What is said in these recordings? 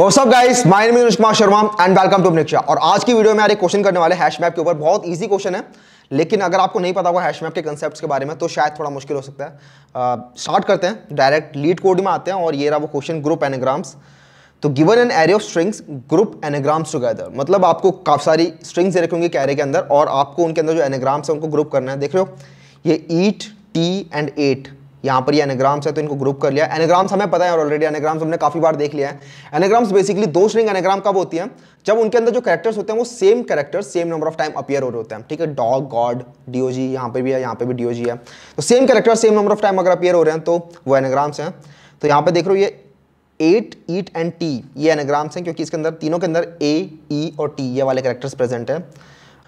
और आज की वीडियो में यार एक क्वेश्चन करने वाले हैश मैप के ऊपर बहुत इजी क्वेश्चन है लेकिन अगर आपको नहीं पता होगा हैश मैप के कंसेप्ट के बारे में तो शायद थोड़ा मुश्किल हो सकता है स्टार्ट करते हैं डायरेक्ट लीड कोड में आते हैं और ये रहा वो क्वेश्चन ग्रुप एनेग्राम्स तो given an array of strings group anagrams together मतलब आपको काफ़ी सारी स्ट्रिंग्स रखे होंगे कैरे के अंदर और आपको उनके अंदर जो एनेग्राम्स है उनको ग्रुप करना है देख लो ये ईट टी एंड एट यहाँ पर ये है तो इनको ग्रुप कर लिया एनाग्राम्स हमें पता है ऑलरेडी एनाग्राम्स हमने काफ़ी बार देख लिया है एनाग्राम्स बेसिकली दो श्रिंग एनाग्राम कब होती है जब उनके अंदर जो कैरेक्टर्स होते हैं वो same character same number of time appear हो रहे होते हैं ठीक है डॉग गॉड डीओजी यहाँ पे भी है यहाँ पे भी डीओजी है तो same character same number of time अगर अपियर हो रहे हैं तो वो एनाग्राम्स हैं तो यहाँ पे देख रहे हो ये एट ईट एंड टी ये एनाग्राम्स हैं क्योंकि इसके अंदर तीनों के अंदर ए ई e और टी ये वाले कैरेक्टर्स प्रेजेंट हैं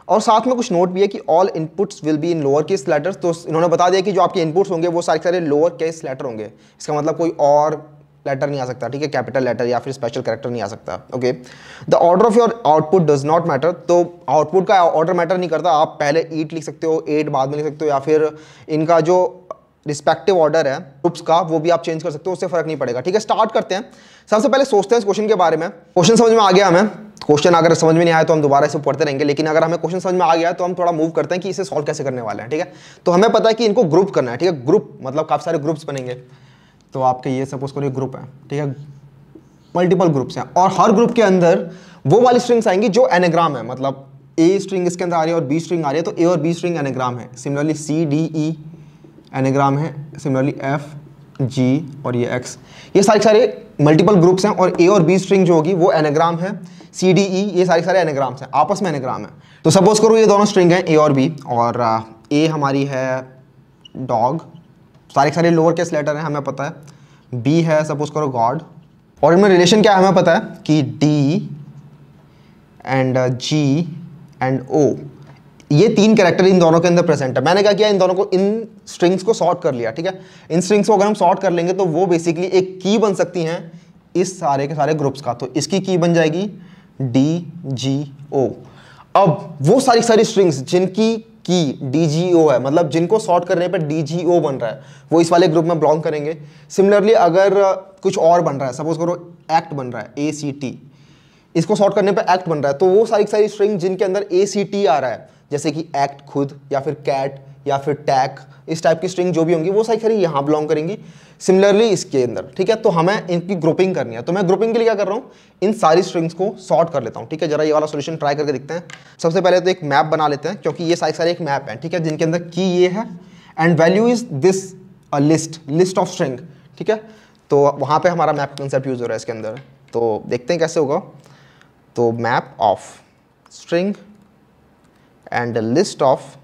और साथ में कुछ नोट भी है कि all inputs will be in lower case letters तो इन्होंने बता दिया कि जो आपके इनपुट्स होंगे वो सारे सारे लोअर केस लेटर होंगे इसका मतलब कोई और लेटर नहीं आ सकता ठीक है कैपिटल लेटर या फिर स्पेशल करेक्टर नहीं आ सकता okay the order of your output does not matter तो आउटपुट का ऑर्डर मैटर नहीं करता आप पहले ईट लिख सकते हो एट बाद में लिख सकते हो या फिर इनका जो रिस्पेक्टिव ऑर्डर है ग्रुप्स का वो भी आप चेंज कर सकते हो उससे फर्क नहीं पड़ेगा ठीक है स्टार्ट करते हैं सबसे पहले सोचते हैं इस क्वेश्चन के बारे में क्वेश्चन समझ में आ गया हमें क्वेश्चन अगर समझ में नहीं आया तो हम दोबारा इसे पढ़ते रहेंगे लेकिन अगर हमें क्वेश्चन समझ में आ गया तो हम थोड़ा मूव करते हैं कि इसे सॉल्व कैसे करने वाले हैं ठीक है तो हमें पता है कि इनको ग्रुप करना है ठीक है ग्रुप मतलब काफ़ी सारे ग्रुप्स बनेंगे तो आपके ये सपोज करो ग्रुप है ठीक है मल्टीपल ग्रुप्स हैं और हर ग्रुप के अंदर वो वाली स्ट्रिंग्स आएंगी जो एनेग्राम है मतलब ए स्ट्रिंग इसके अंदर आ रही है और बी स्ट्रिंग आ रही है तो ए और बी स्ट्रिंग एनेग्राम है similarly C D E anagram है सिमिलरली एफ जी और ये एक्स ये सारे सारे मल्टीपल ग्रुप्स हैं और ए और बी स्ट्रिंग जो होगी वो एनाग्राम है सी डी ई ये सारे सारे एनाग्राम्स हैं आपस में एनाग्राम है तो सपोज करो ये दोनों स्ट्रिंग हैं ए और बी और ए uh, हमारी है डॉग सारे सारे लोअर केस लेटर हैं हमें पता है बी है सपोज करो गॉड और इनमें रिलेशन क्या है हमें पता है कि D and G and O ये तीन कैरेक्टर इन दोनों के अंदर प्रेजेंट है मैंने क्या किया इन दोनों को इन स्ट्रिंग्स को सॉर्ट कर लिया ठीक है इन स्ट्रिंग्स को अगर हम सॉर्ट कर लेंगे तो वो बेसिकली एक की बन सकती हैं इस सारे के सारे ग्रुप्स का तो इसकी की बन जाएगी डी जी ओ अब वो सारी सारी स्ट्रिंग्स जिनकी की डी जी ओ है मतलब जिनको सॉर्ट करने पर डी जी ओ बन रहा है वो इस वाले ग्रुप में बिलोंग करेंगे सिमिलरली अगर कुछ और बन रहा है सपोज करो एक्ट बन रहा है ए सी टी इसको सॉर्ट करने पर एक्ट बन रहा है तो वो सारी सारी स्ट्रिंग जिनके अंदर ए सी टी आ रहा है जैसे कि एक्ट खुद या फिर कैट या फिर टैक इस टाइप की स्ट्रिंग जो भी होंगी वो सारी सारी यहाँ बिलोंग करेंगी सिमिलरली इसके अंदर ठीक है तो हमें इनकी ग्रुपिंग करनी है तो मैं ग्रुपिंग के लिए क्या कर रहा हूँ इन सारी स्ट्रिंग्स को सॉर्ट कर लेता हूँ ठीक है जरा ये वाला सोल्यूशन ट्राई करके देखते हैं सबसे पहले तो एक मैप बना लेते हैं क्योंकि ये सारी सारी एक मैप है ठीक है जिनके अंदर की ये है and value is this list list of string ठीक है तो वहाँ पर हमारा मैप कंसेप्ट यूज़ हो रहा है इसके अंदर तो देखते हैं कैसे होगा तो map of string and list of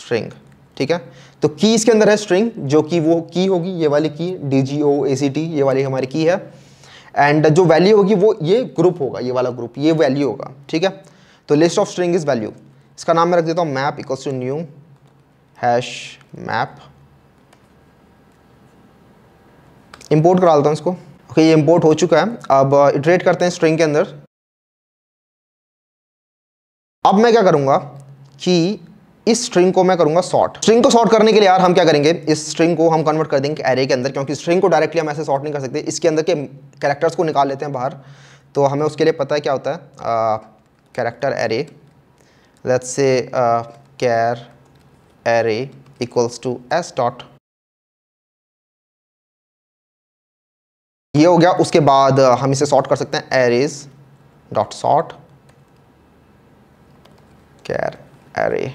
string ठीक है तो की इसके अंदर है स्ट्रिंग जो कि वो की होगी ये वाली की डी जी ओ ए सी टी ये वाली हमारी की है एंड जो वैल्यू होगी वो ये ग्रुप होगा ये वाला ग्रुप ये वैल्यू होगा ठीक है तो list of string is value इसका नाम मैं रख देता हूँ map equals to new hash map import करा देता हूँ इसको ओके okay, ये इंपोर्ट हो चुका है अब इटरेट uh, करते हैं स्ट्रिंग के अंदर अब मैं क्या करूंगा कि इस स्ट्रिंग को मैं करूंगा सॉर्ट स्ट्रिंग को सॉर्ट करने के लिए यार हम क्या करेंगे इस स्ट्रिंग को हम कन्वर्ट कर देंगे एरे के अंदर क्योंकि स्ट्रिंग को डायरेक्टली हम ऐसे सॉर्ट नहीं कर सकते इसके अंदर के कैरेक्टर्स को निकाल लेते हैं बाहर तो हमें उसके लिए पता है क्या होता है character array let's say char array equals to S dot ये हो गया उसके बाद हम इसे सॉर्ट कर सकते हैं arrays dot sort char array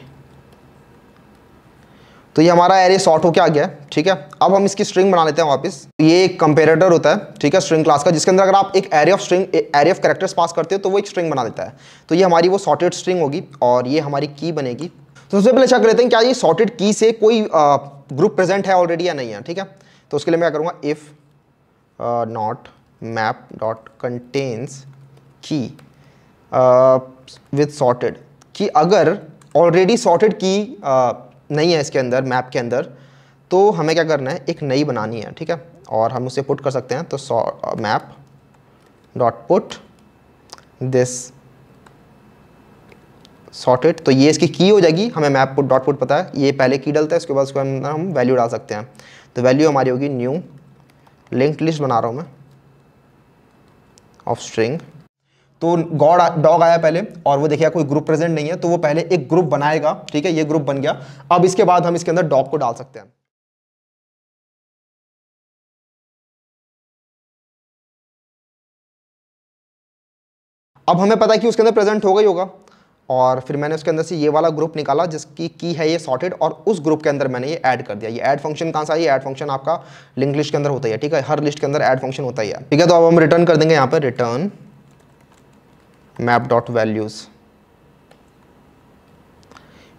तो ये हमारा एरे शॉर्ट होके आ गया ठीक है अब हम इसकी स्ट्रिंग बना लेते हैं वापस ये एक कंपेरेटर होता है ठीक है स्ट्रिंग क्लास का जिसके अंदर अगर आप एक array of string array of characters pass करते हो तो वो एक स्ट्रिंग बना देता है तो ये हमारी वो सॉर्टेड स्ट्रिंग होगी और ये हमारी की बनेगी तो सबसे पहले चेक लेते हैं क्या ये सॉर्टेड की से कोई ग्रुप प्रेजेंट है ऑलरेडी या नहीं है ठीक है तो उसके लिए मैं क्या करूँगा if not map dot contains key with sorted कि अगर ऑलरेडी सॉर्टेड की नहीं है इसके अंदर मैप के अंदर तो हमें क्या करना है एक नई बनानी है ठीक है और हम उसे पुट कर सकते हैं तो map dot put this sorted तो ये इसकी की हो जाएगी हमें मैप पुट डॉट पुट पता है ये पहले की डलता है उसके बाद उसके अंदर हम वैल्यू डाल सकते हैं तो वैल्यू हमारी होगी न्यू लिंक्ड लिस्ट बना रहा हूँ मैं ऑफ स्ट्रिंग तो गॉड डॉग आया पहले और वो देखिए कोई ग्रुप प्रेजेंट नहीं है तो वो पहले एक ग्रुप बनाएगा ठीक है ये ग्रुप बन गया अब इसके बाद हम इसके अंदर डॉग को डाल सकते हैं अब हमें पता है कि उसके अंदर प्रेजेंट हो गई होगा और फिर मैंने उसके अंदर से ये वाला ग्रुप निकाला जिसकी की है ये सॉर्टेड और उस ग्रुप के अंदर मैंने ये ऐड कर दिया ये ऐड फंक्शन कहाँ से ये ऐड फंक्शन आपका लिंक लिस्ट के अंदर होता है ठीक है हर लिस्ट के अंदर ऐड फंक्शन होता ही है ठीक है तो अब हम रिटर्न कर देंगे यहाँ पर return map dot values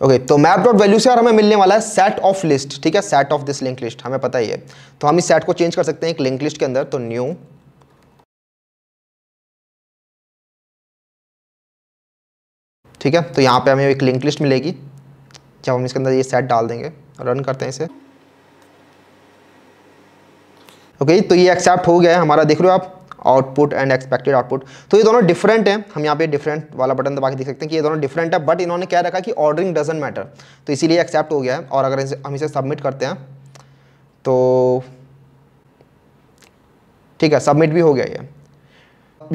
okay तो मैप डॉट वैल्यू से यार हमें मिलने वाला है सेट ऑफ लिस्ट ठीक है set of this link list हमें पता ही है तो हम इस सेट को चेंज कर सकते हैं एक लिंक लिस्ट के अंदर तो न्यू ठीक है तो यहां पे हमें एक लिंक लिस्ट मिलेगी जब हम इसके अंदर ये सेट डाल देंगे रन करते हैं इसे ओके तो ये एक्सेप्ट हो गया है हमारा देख रहे हो आप आउटपुट एंड एक्सपेक्टेड आउटपुट तो ये दोनों डिफरेंट हैं हम यहाँ पे डिफरेंट वाला बटन दबा के देख सकते हैं कि ये दोनों डिफरेंट है बट इन्होंने क्या रखा कि ऑर्डरिंग डजेंट मैटर तो इसीलिए एक्सेप्ट हो गया है और अगर इसे हम इसे सबमिट करते हैं तो ठीक है सबमिट भी हो गया ये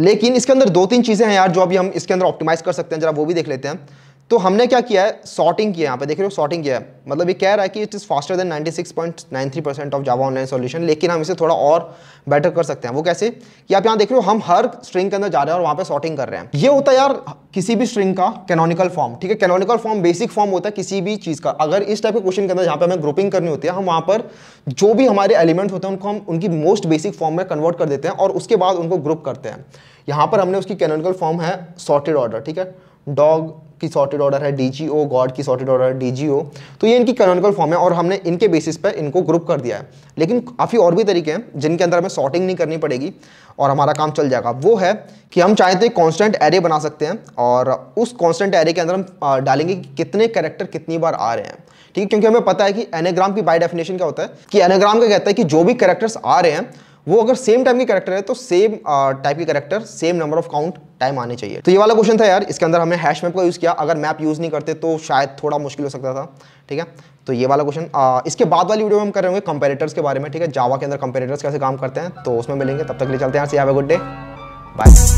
लेकिन इसके अंदर दो तीन चीज़ें हैं यार जो अभी हम इसके अंदर ऑप्टिमाइज़ कर सकते हैं जरा वो भी देख लेते हैं तो हमने क्या किया है सॉर्टिंग किया यहाँ पे देख रहे हो सॉर्टिंग किया है मतलब ये कह रहा है कि it is faster than 96.93 percent of Java online solution लेकिन हम इसे थोड़ा और बेटर कर सकते हैं वो कैसे कि आप यहाँ देख रहे हो हम हर स्ट्रिंग के अंदर जा रहे हैं और वहाँ पे सॉर्टिंग कर रहे हैं ये होता है यार किसी भी स्ट्रिंग का कैनोनिकल फॉर्म ठीक है कैनोनिकल फॉर्म बेसिक फॉर्म होता है किसी भी चीज़ का अगर इस टाइप के क्वेश्चन के अंदर जहाँ पे हमें ग्रुपिंग करनी होती है हम वहाँ पर जो भी हमारे एलिमेंट्स होते हैं उनको हम उनकी मोस्ट बेसिक फॉर्म में कन्वर्ट कर देते हैं और उसके बाद उनको ग्रुप करते हैं यहाँ पर हमने उसकी कैनोनिकल फॉर्म है सॉर्टेड ऑर्डर ठीक है डॉग की सॉर्टेड ऑर्डर है डी जी ओ गॉड की सॉर्टेड ऑर्डर है डी तो ये इनकी कैनोनिकल फॉर्म है और हमने इनके बेसिस पर इनको ग्रुप कर दिया है लेकिन काफ़ी और भी तरीके हैं जिनके अंदर हमें सॉर्टिंग नहीं करनी पड़ेगी और हमारा काम चल जाएगा वो है कि हम चाहें तो एक कॉन्स्टेंट एरे बना सकते हैं और उस कॉन्स्टेंट एरे के अंदर हम डालेंगे कि कितने करेक्टर कितनी बार आ रहे हैं ठीक है क्योंकि हमें पता है कि एनेग्राम की बाई डेफिनेशन क्या होता है कि एनेग्राम का कहता है कि जो भी करेक्टर्स आ रहे हैं वो अगर सेम टाइप के करेक्टर है तो सेम टाइप के character same number of count time आने चाहिए तो ये वाला क्वेश्चन था यार इसके अंदर हमने हैश मैप का यूज़ किया अगर मैप यूज़ नहीं करते तो शायद थोड़ा मुश्किल हो सकता था ठीक है तो ये वाला क्वेश्चन इसके बाद वाली वीडियो में हम कर रहे होंगे कंपेरेटर्स के बारे में ठीक है जावा के अंदर कंपेरेटर्स कैसे काम करते हैं तो उसमें मिलेंगे तब तक के लिए चलते हैं यहाँ से have a good day bye